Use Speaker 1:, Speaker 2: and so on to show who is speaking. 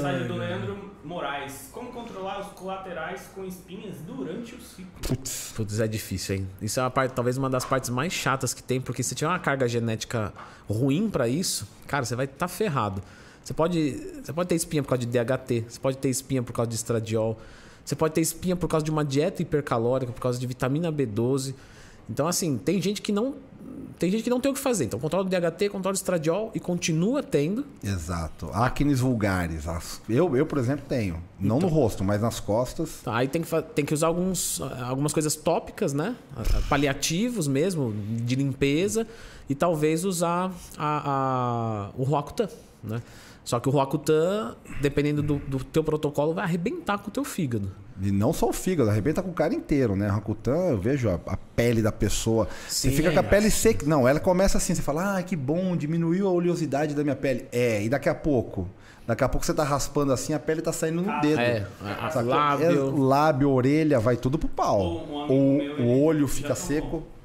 Speaker 1: mensagem do Leandro Moraes. Como controlar os colaterais com espinhas durante o ciclo? Putz, putz, é difícil, hein? Isso é uma parte, talvez uma das partes mais chatas que tem, porque se tiver uma carga genética ruim para isso, cara, você vai estar tá ferrado. Você pode, você pode ter espinha por causa de DHT, você pode ter espinha por causa de estradiol, você pode ter espinha por causa de uma dieta hipercalórica, por causa de vitamina B12. Então, assim, tem gente que não tem gente que não tem o que fazer. Então, controla o DHT, controla o estradiol e continua tendo.
Speaker 2: Exato. Acnes vulgares. Eu, eu por exemplo, tenho. Não então, no rosto, mas nas costas.
Speaker 1: Tá, aí tem que, tem que usar alguns, algumas coisas tópicas, né? Paliativos mesmo, de limpeza. E talvez usar a, a o Roacutan, né? Só que o Roacutan, dependendo do, do, teu protocolo, vai arrebentar com o teu fígado.
Speaker 2: E não só o fígado, arrebenta com o cara inteiro, né? Roacutan, eu vejo a, a pele da pessoa. Sim, você fica com a é. pele seca. Não, ela começa assim, você fala, ah, que bom, diminuiu a oleosidade da minha pele. É, e daqui a pouco? Daqui a pouco você tá raspando assim, a pele tá saindo no ah, dedo. É, a, lábio. É, lábio, orelha, vai tudo pro pau. Um, um o, meu, o olho fica seco. Tomou.